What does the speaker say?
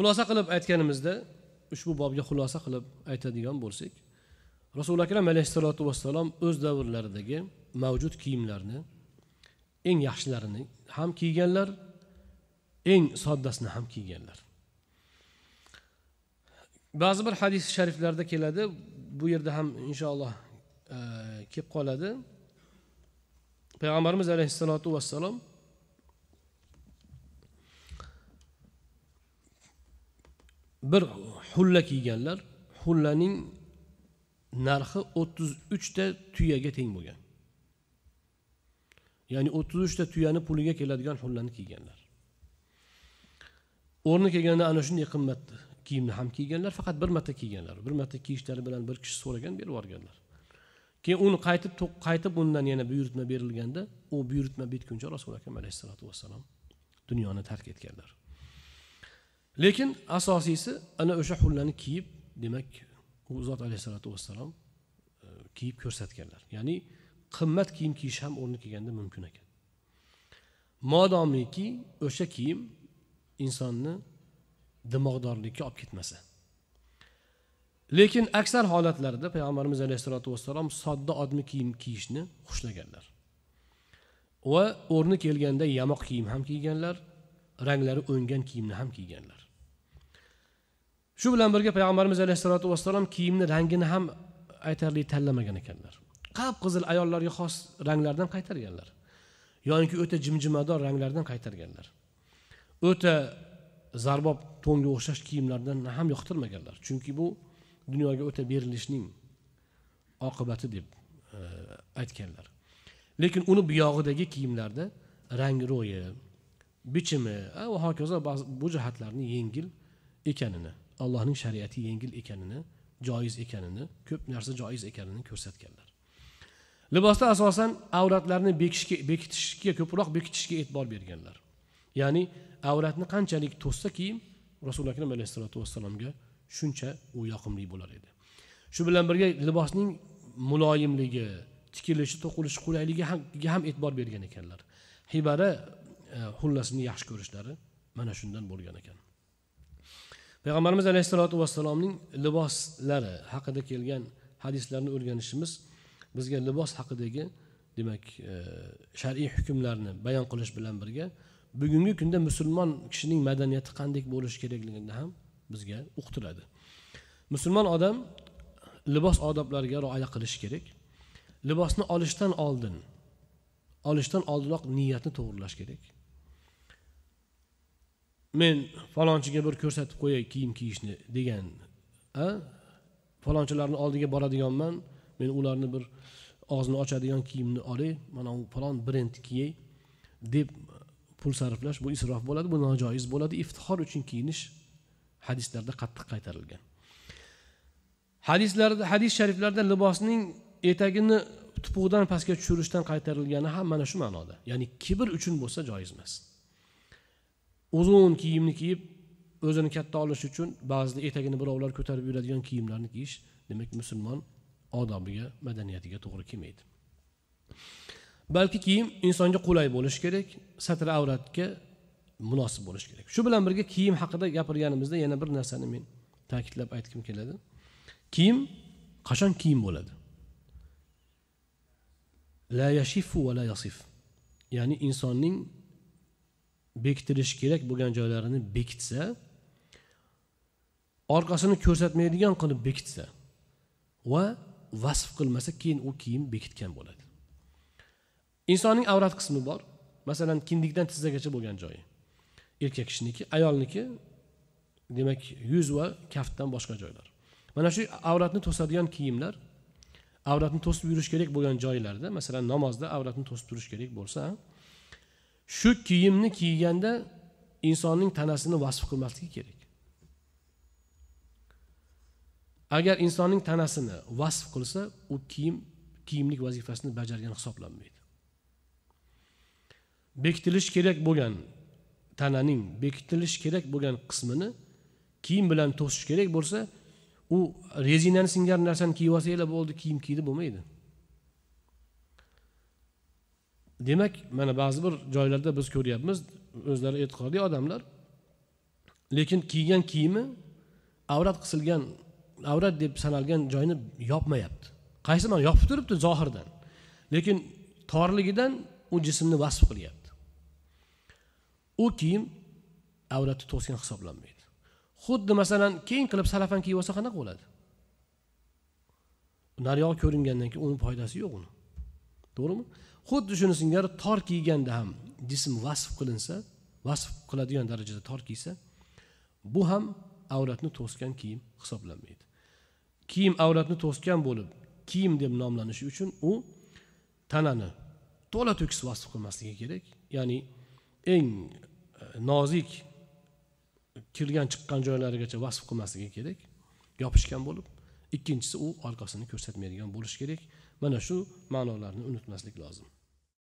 xulosa qilib aytganimizda ushbu bobga xulosa qilib aytadigan bo'lsak rasuli akram alayhissalotu vassalom o'z davrlaridagi mavjud kiyimlarni eng yaxshilarini ham kiyganlar eng soddasini ham kiyganlar ba'zi bir hadis shariflarda keladi bu yerda ham inshaalloh e, kelib qoladi payg'ambarimiz alayhissalotu vassalom bir hulla kiyganlar hullaning narxi o'ttiz uchta tuyaga teng bo'lgan ya'ni o'ttiz uchta tuyani puliga keladigan hullani kiyganlar o'rni kelganda ana shunday qimmat kiyimni ham kiyganlar faqat bir marta kiyganlar bir marta kiyishlari bilan bir kishi so'ragan berib yuborganlar keyin uni qaytib qaytib undan yana buyurtma berilganda u buyurtma bitguncha rasululloh akram alayhissalotu vassalom dunyoni tark etganlar lekin asosiysi ana o'sha xullani kiyib demak u zot alayhissalotu vassalom e, kiyib ko'rsatganlar ya'ni qimmat kiyim kiyish ham o'rni kelganda mumkin ekan modomiki o'sha kiyim insonni dimog'dorlikka olib ketmasa lekin aksar holatlarda payg'ambarimiz alayhissalotu vassalom sodda odmi kiyim kiyishni xushlaganlar va o'rni kelganda yamoq kiyim ham kiyganlar ranglari o'ngan kiyimni ham kiyganlar shu bilan birga payg'ambarimiz alayhissalotu vassalom kiyimni rangini ham aytarli tanlamagan ekanlar qap qizil ayollarga xos ranglardan qaytarganlar yoinki o'ta jimjimador ranglardan qaytarganlar o'ta zarbob to'nga o'xshash kiyimlardan ham yoqtirmaganlar chunki bu dunyoga o'ta berilishning oqibati deb e, aytganlar lekin uni buyog'idagi kiyimlarda rang ro'yi bichimi va hokazo bu jihatlarni yengil ekanini allohning shariati yengil ekanini joiz ekanini ko'p narsa joiz ekanini ko'rsatganlar libosda asosan avratlarni bekishga bekitishga ko'proq bekitishga e'tibor berganlar ya'ni avratni qanchalik to'ssa kiyim rasuli akram alayhissalotu vassalomga shuncha u yoqimli bo'lar edi shu bilan birga libosning muloyimligi tikilishi to'qilishi qulayligiga ham e'tibor bergan ekanlar hibara E, xullasini yaxshi ko'rishlari mana shundan bo'lgan ekan payg'ambarimiz alayhissalotu vassalomning liboslari haqida kelgan hadislarni o'rganishimiz bizga libos haqidagi demak e, shar'iy hukmlarni bayon qilish bilan birga bugungi kunda musulmon kishining madaniyati qanday bo'lishi kerakligini ham bizga uqtiradi musulmon odam libos odoblariga rioya qilishi kerak libosni olishdan oldin olishdan oldinoq niyatni to'g'irlash kerak men falonchiga bir ko'rsatib qo'yay kiyim kiyishni degan a falonchilarni oldiga boradiganman men ularni bir og'zini ochadigan kiyimni olay mana u falon brend kiyay deb pul sarflash bu isrof bo'ladi bu nojoiz bo'ladi iftixor uchun kiyinish hadislarda qattiq qaytarilgan hadislarda hadis shariflarda libosning etagini tupuqdan pastga tushirishdan qaytarilgani ham mana shu ma'noda ya'ni kibr uchun bo'lsa joiz emas uzun kiyimni kiyib o'zini katta olish uchun ba'zida etagini birovlar ko'tarib yuradigan kiyimlarni kiyish demak musulmon odobiga madaniyatiga to'g'ri kelmaydi balki kiyim insonga qulay bo'lishi kerak satr avratga munosib bo'lishi kerak shu bilan birga kiyim haqida gapirganimizda yana bir narsani men ta'kidlab aytgim keladi kiyim qachon kiyim bo'ladi la yashifu va la yasif ya'ni insonning bekitilishi kerak bo'lgan joylarini bekitsa orqasini ko'rsatmaydigan qilib bekitsa va vasf qilmasa keyin u kiyim bekitgan bo'ladi insonning avrat qismi bor masalan kindikdan tizzagacha bo'lgan joyi erkak kishiniki ayolniki demak yuz va kaftdan boshqa joylar mana shu avratni to'sadigan kiyimlar avratni to'sib yurish kerak bo'lgan joylarda masalan namozda avratni to'sib turish kerak bo'lsa shu kiyimni kiyganda insonning tanasini vasf qilmasligi kerak agar insonning tanasini vasf qilsa u kiyim kiyimlik vazifasini bajargan hisoblanmaydi bekitilish kerak bo'lgan tananing bekitilish kerak bo'lgan qismini kiyim bilan to'sish kerak bo'lsa u rezinani singari narsani kiyib olsanglar bo'ldi kiyim kiydi bo'lmaydi demak mana ba'zi bir joylarda biz ko'ryapmiz o'zlari e'tiqodli odamlar lekin kiygan kiyimi avrat qisilgan avrat deb sanalgan joyni yopmayapti qaysi ma'no yopib turibdi zohirdan lekin torligidan u jismni vasf qilyapti u kiyim avratni to'sgan hisoblanmaydi xuddi masalan keng qilib salafan kiyib olsa qanaqa bo'ladi nariyog'i ko'ringandan keyin uni foydasi yo'q uni to'g'rimi xuddi shuni singari tor kiyganda ham jism vasf qilinsa vasf qiladigan darajada tor kiysa bu ham avratni to'sgan kiyim hisoblanmaydi kiyim avratni to'sgan bo'lib kiyim deb nomlanishi uchun u tanani to'la to'kis vasf qilmasligi kerak ya'ni eng e, nozik kirgan chiqqan joylarigacha vasf qilmasligi kerak yopishgan bo'lib ikkinchisi u orqasini ko'rsatmaydigan bo'lishi kerak mana shu ma'nolarni unutmaslik lozim